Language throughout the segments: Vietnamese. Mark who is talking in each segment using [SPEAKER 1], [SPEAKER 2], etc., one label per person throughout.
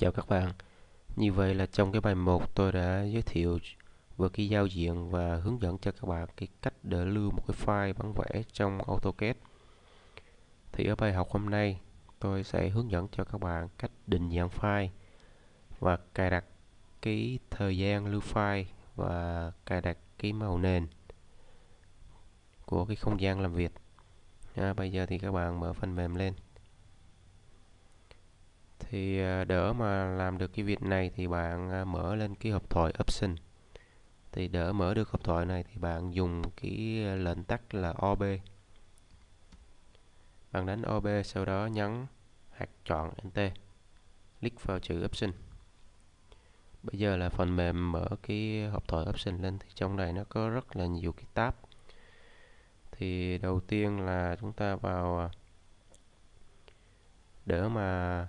[SPEAKER 1] Chào các bạn. Như vậy là trong cái bài 1 tôi đã giới thiệu vừa cái giao diện và hướng dẫn cho các bạn cái cách để lưu một cái file bản vẽ trong AutoCAD. Thì ở bài học hôm nay tôi sẽ hướng dẫn cho các bạn cách định dạng file và cài đặt cái thời gian lưu file và cài đặt cái màu nền của cái không gian làm việc. À, bây giờ thì các bạn mở phần mềm lên thì à, đỡ mà làm được cái việc này thì bạn à, mở lên cái hộp thoại option thì đỡ mở được hộp thoại này thì bạn dùng cái à, lệnh tắt là OB bạn đánh OB sau đó nhấn hoặc chọn nt click vào chữ option bây giờ là phần mềm mở cái hộp thoại option lên thì trong này nó có rất là nhiều cái tab thì đầu tiên là chúng ta vào đỡ mà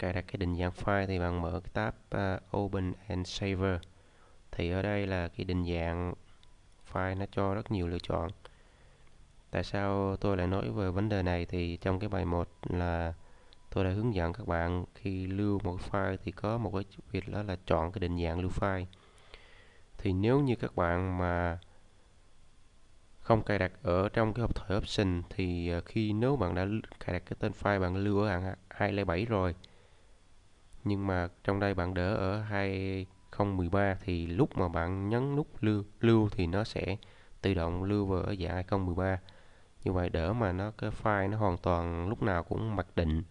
[SPEAKER 1] cài đặt cái định dạng file thì bạn mở cái tab uh, Open and Saver thì ở đây là cái định dạng file nó cho rất nhiều lựa chọn tại sao tôi lại nói về vấn đề này thì trong cái bài 1 là tôi đã hướng dẫn các bạn khi lưu một file thì có một cái việc đó là chọn cái định dạng lưu file thì nếu như các bạn mà không cài đặt ở trong cái hộp thoại option thì à, khi nếu bạn đã cài đặt cái tên file bạn lưu ở hạng 207 rồi nhưng mà trong đây bạn đỡ ở 2013 thì lúc mà bạn nhấn nút lưu lưu thì nó sẽ tự động lưu vào ở dạng 2013 như vậy đỡ mà nó cái file nó hoàn toàn lúc nào cũng mặc định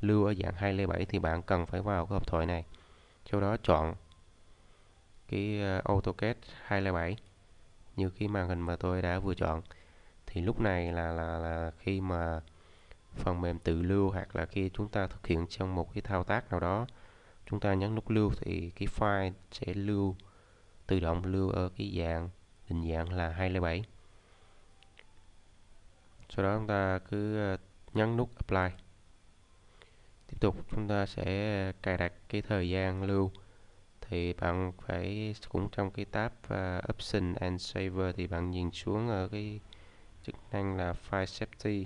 [SPEAKER 1] lưu ở dạng 207 thì bạn cần phải vào cái hộp thoại này sau đó chọn cái ờ, AutoCAD 207 như cái màn hình mà tôi đã vừa chọn thì lúc này là là, là khi mà phần mềm tự lưu hoặc là khi chúng ta thực hiện trong một cái thao tác nào đó chúng ta nhấn nút lưu thì cái file sẽ lưu tự động lưu ở cái dạng định dạng là 207 sau đó chúng ta cứ ờ, nhấn nút apply tiếp tục chúng ta sẽ cài đặt cái thời gian lưu thì bạn phải cũng trong cái tab uh, ờ, option and saver thì bạn nhìn xuống ở cái chức năng là file safety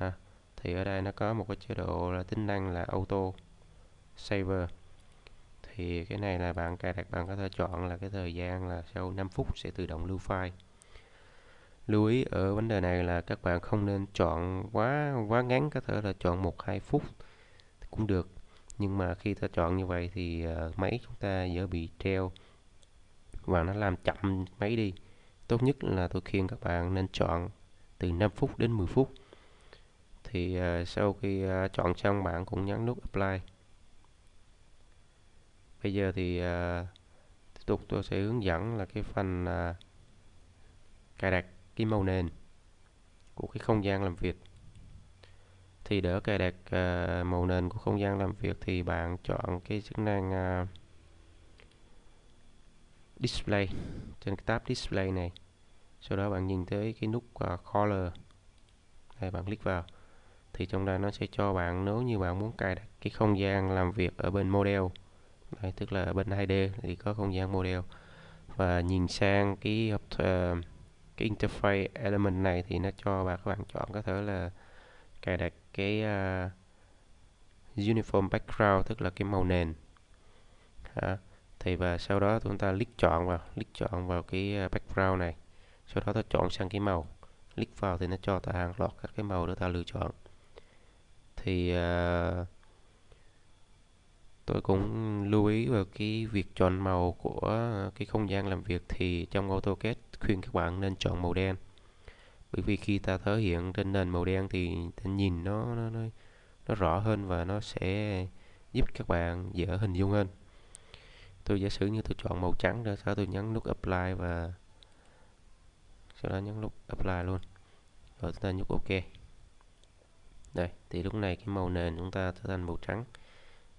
[SPEAKER 1] ha à, thì ở đây nó có một cái chế độ là tính năng là auto saver thì cái này là bạn cài đặt bạn có thể chọn là cái thời gian là sau 5 phút sẽ tự động lưu file lưu ý ở vấn đề này là các bạn không nên chọn quá quá ngắn có thể là chọn một hai phút cũng được nhưng mà khi ta chọn như vậy thì ờ, máy chúng ta dễ bị treo và nó làm chậm máy đi tốt nhất là tôi khuyên các bạn nên chọn từ 5 phút đến 10 phút thì à, sau khi à, chọn xong bạn cũng nhấn nút apply bây giờ thì à, tiếp tục tôi sẽ hướng dẫn là cái phần cài đặt cái màu nền của cái không gian làm việc thì để cài đặt màu nền của không gian làm việc thì bạn chọn cái chức năng display trên cái tab display này sau đó bạn nhìn thấy cái nút color này bạn click vào thì trong đây nó sẽ cho bạn nếu như bạn muốn cài đặt cái không gian làm việc ở bên model đây, tức là ở bên 2D thì có không gian model và nhìn sang cái uh, cái interface element này thì nó cho bạn các bạn chọn có thể là cài đặt cái uh, uniform background tức là cái màu nền à, thì và sau đó chúng ta click chọn vào click chọn vào cái ờ, background này sau đó ta chọn sang cái màu click vào thì nó cho ta hàng loạt các cái màu để ta lựa chọn thì ờ, tôi cũng lưu ý vào cái việc chọn màu của cái không gian làm việc thì trong AutoCAD khuyên các bạn nên chọn màu đen bởi vì khi ta thể hiện trên nền màu đen thì ta nhìn nó nó nó, nó rõ hơn và nó sẽ giúp các bạn dễ hình dung hơn tôi giả sử như tôi chọn màu trắng ra sau tôi nhấn nút apply và sau đó nhấn nút apply luôn rồi chúng ta nhấn ok đây thì lúc này cái màu nền chúng ta trở thành màu trắng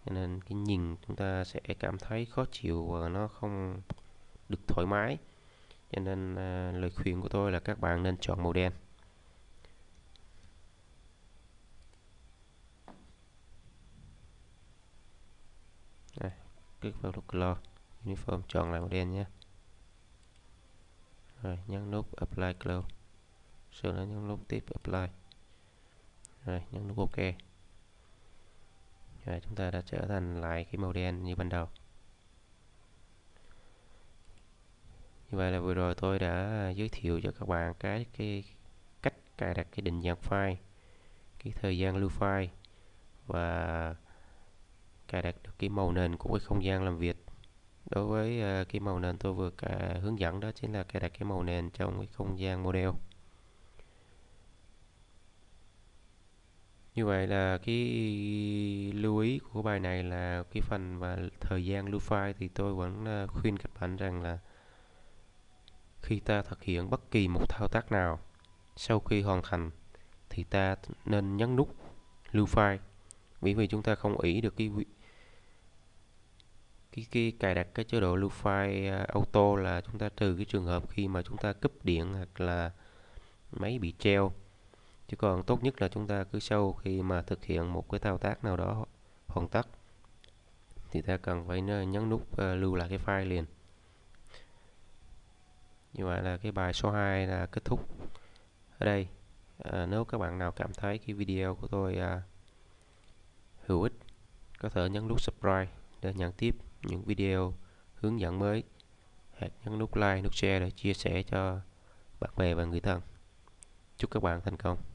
[SPEAKER 1] cho nên cái nhìn chúng ta sẽ cảm thấy khó chịu và nó không được thoải mái cho nên à, lời khuyên của tôi là các bạn nên chọn màu đen đây, click vào nút color uniform chọn lại màu đen nhé rồi nhấn nút apply color sau đó nhấn nút tiếp apply rồi nhấn nút ok rồi chúng ta đã trở thành lại cái màu đen như ban đầu như vậy là vừa rồi tôi đã giới thiệu cho các bạn cái cái cách cài đặt cái định dạng file cái thời gian lưu file và cài đặt được cái màu nền của cái không gian làm việc đối với ờ, cái màu nền tôi vừa cả hướng dẫn đó chính là cài đặt cái màu nền trong cái không gian model Như vậy là cái lưu ý của bài này là cái phần và thời gian lưu file thì tôi vẫn ờ, khuyên các bạn rằng là khi ta thực hiện bất kỳ một thao tác nào sau khi hoàn thành thì ta nên nhấn nút lưu file bởi vì chúng ta không ý được cái cái, cái cài đặt cái chế độ lưu file ờ, auto là chúng ta trừ cái trường hợp khi mà chúng ta cúp điện hoặc là máy bị treo chứ còn tốt nhất là chúng ta cứ sau khi mà thực hiện một cái thao tác nào đó hoàn tất thì ta cần phải nhấn nút ờ, lưu lại cái file liền như vậy là cái bài số 2 là kết thúc ở đây à, nếu các bạn nào cảm thấy cái video của tôi à, hữu ích có thể nhấn nút subscribe để nhận tiếp những video hướng dẫn mới hoặc nhấn nút like nút share để chia sẻ cho bạn bè và người thân chúc các bạn thành công